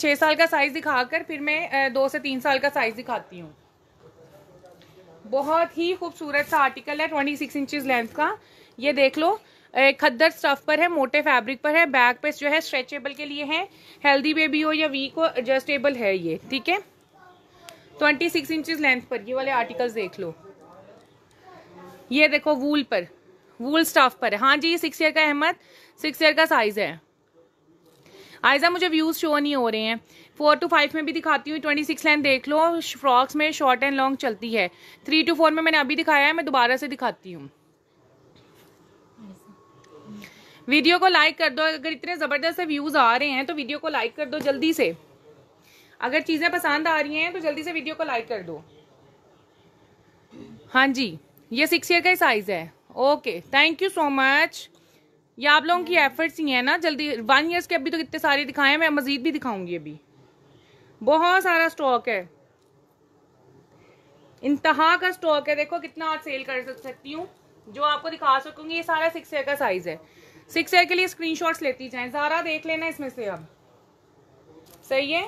छः साल का साइज़ दिखाकर फिर मैं दो से तीन साल का साइज़ दिखाती हूँ बहुत ही खूबसूरत सा आर्टिकल है ट्वेंटी सिक्स इंचज़ लेंथ का ये देख लो खद्दर स्टफ पर है मोटे फैब्रिक पर है बैक पे जो है स्ट्रेचेबल के लिए है हेल्दी बेबी हो या वीक हो एडजस्टेबल है ये ठीक है ट्वेंटी सिक्स इंचज लेंथ पर ये वाले आर्टिकल्स देख लो ये देखो वूल पर वूल स्टफ पर है हाँ जी सिक्स ईयर का अहमद सिक्स ईयर का साइज़ है आयजा मुझे व्यूज़ शो नहीं हो रहे हैं फोर टू फाइव में भी दिखाती हूँ ट्वेंटी सिक्स लाइन देख लो फ्रॉक्स में शॉर्ट एंड लॉन्ग चलती है थ्री टू फोर में मैंने अभी दिखाया है मैं दोबारा से दिखाती हूँ वीडियो को लाइक कर दो अगर इतने ज़बरदस्त से व्यूज़ आ रहे हैं तो वीडियो को लाइक कर दो जल्दी से अगर चीज़ें पसंद आ रही हैं तो जल्दी से वीडियो को लाइक कर दो हाँ जी ये सिक्स ईयर का ही साइज़ है okay thank you so much ये आप लोगों की एफर्ट्स ही है ना जल्दी वन ईयर्स के अभी तो कितने सारे दिखाए मैं मज़ीद भी दिखाऊंगी अभी बहुत सारा स्टॉक है इंतहा का स्टॉक है देखो कितना आज सेल कर सकती हूँ जो आपको दिखा सकूंगी ये सारा सिक्स एयर का साइज है सिक्स एयर के लिए स्क्रीन लेती जाए ज़ारा देख लेना इसमें से अब सही है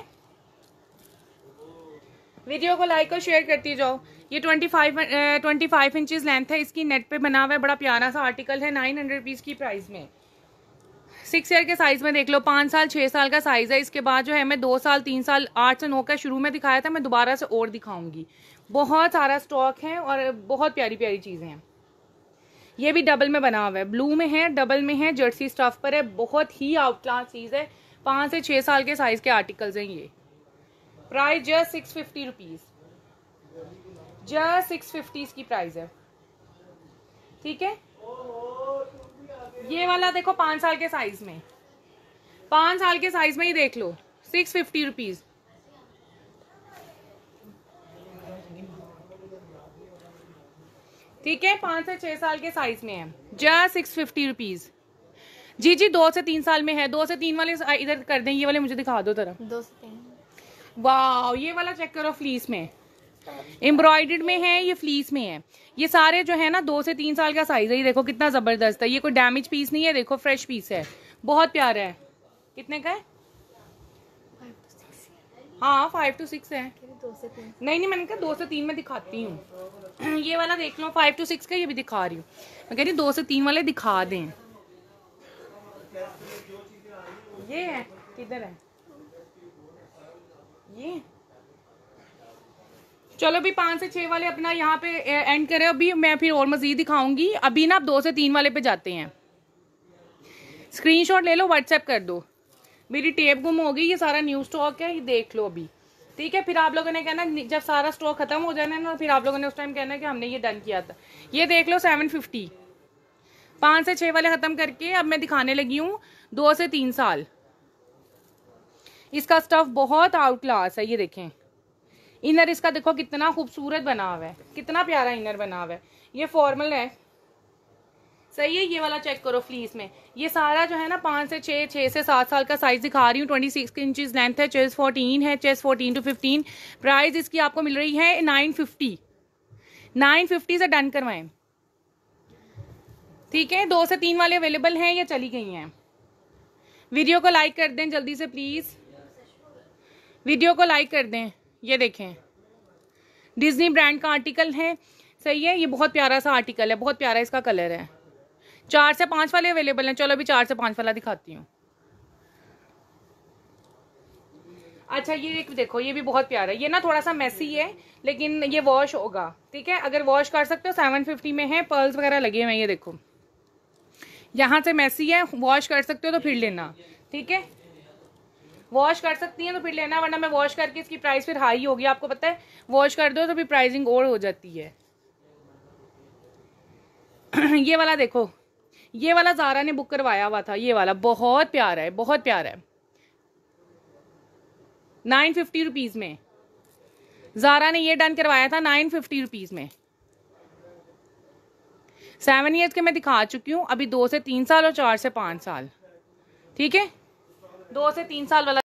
वीडियो को लाइक और शेयर करती जाओ ये twenty five twenty five inches length है इसकी नेट पे बना हुआ है बड़ा प्यारा सा आर्टिकल है नाइन हंड्रेड रुपीज़ की प्राइस में सिक्स ईयर के साइज़ में देख लो पाँच साल छः साल का साइज़ है इसके बाद जो है मैं दो साल तीन साल आठ से नौ का शुरू में दिखाया था मैं दोबारा से और दिखाऊंगी बहुत सारा स्टॉक है और बहुत प्यारी प्यारी चीज़ें हैं ये भी डबल में बना हुआ है ब्लू में है डबल में है जर्सी स्टफ पर है बहुत ही आउट क्लास चीज़ है पाँच से छः साल के साइज़ के आर्टिकल्स हैं ये price just six fifty rupees just six fifty इसकी प्राइस है ठीक है ये वाला देखो पांच साल के साइज में पांच साल के साइज में ही देख लो सिक्स फिफ्टी रुपीज ठीक है पांच से छह साल के साइज में है जस्ट सिक्स फिफ्टी रुपीज जी जी दो से तीन साल में है दो से तीन वाले इधर कर दें ये वाले मुझे दिखा दो तरफ दो से तीन वाह ये वाला चेक करो फ्लीस में एम्ब्रॉयडर्ड में है ये फ्लीस में है ये सारे जो है ना दो से तीन साल का साइज है ये देखो कितना ज़बरदस्त है ये कोई डैमेज पीस नहीं है देखो फ्रेश पीस है बहुत प्यारा है कितने का है हाँ फाइव टू सिक्स है नहीं नहीं मैंने कहा दो से तीन में दिखाती हूँ ये वाला देख लो फाइव टू सिक्स का ये भी दिखा रही हूँ मैं कह रही दो से तीन वाले दिखा दें ये है किधर है ये चलो अभी पाँच से छः वाले अपना यहाँ पे एंड करें अभी मैं फिर और मज़ीद दिखाऊंगी अभी ना आप दो से तीन वाले पे जाते हैं स्क्रीनशॉट ले लो व्हाट्सएप कर दो मेरी टेप गुम हो गई ये सारा न्यू स्टॉक है ये देख लो अभी ठीक है फिर आप लोगों ने कहना जब सारा स्टॉक खत्म हो जाना है ना फिर आप लोगों ने उस टाइम कहना कि हमने ये डन किया था ये देख लो सेवन फिफ्टी पाँच से छः वाले ख़त्म करके अब मैं दिखाने लगी हूँ दो से तीन साल इसका स्टफ़ बहुत आउट क्लास है ये देखें इनर इसका देखो कितना खूबसूरत बना हुआ है कितना प्यारा इनर बना हुआ है ये फॉर्मल है सही है ये वाला चेक करो फ्लीस में ये सारा जो है ना पाँच से छः छः से सात साल का साइज दिखा रही हूँ ट्वेंटी सिक्स इंचज लेंथ है चेस फोर्टीन है chest fourteen to fifteen price इसकी आपको मिल रही है नाइन फिफ्टी नाइन फिफ्टी से डन करवाएं ठीक है दो से तीन वाले अवेलेबल हैं या चली गई हैं वीडियो को लाइक कर दें जल्दी से प्लीज़ वीडियो को लाइक कर दें ये देखें डिज्नी ब्रांड का आर्टिकल है सही है ये बहुत प्यारा सा आर्टिकल है बहुत प्यारा इसका कलर है चार से पांच वाले अवेलेबल हैं चलो अभी चार से पांच वाला दिखाती हूँ अच्छा ये एक देखो ये भी बहुत प्यारा है ये ना थोड़ा सा मैसी है लेकिन ये वॉश होगा ठीक है अगर वॉश कर सकते हो सेवन फिफ्टी में है पर्ल्स वगैरह लगे हुए हैं ये देखो यहाँ से मैसी है वॉश कर सकते हो तो फिर लेना ठीक है वॉश कर सकती हैं तो फिर लेना वरना मैं वॉश करके इसकी प्राइस फिर हाई होगी आपको पता है वॉश कर दो तो फिर प्राइसिंग और हो जाती है ये वाला देखो ये वाला जारा ने बुक करवाया हुआ था ये वाला बहुत प्यारा है बहुत प्यारा है नाइन फिफ्टी रुपीज़ में जारा ने ये डन करवाया था नाइन फिफ्टी रुपीज़ में सेवन ईयर्स के मैं दिखा चुकी हूँ अभी दो से तीन साल और चार से पांच साल ठीक है दो से तीन साल वाला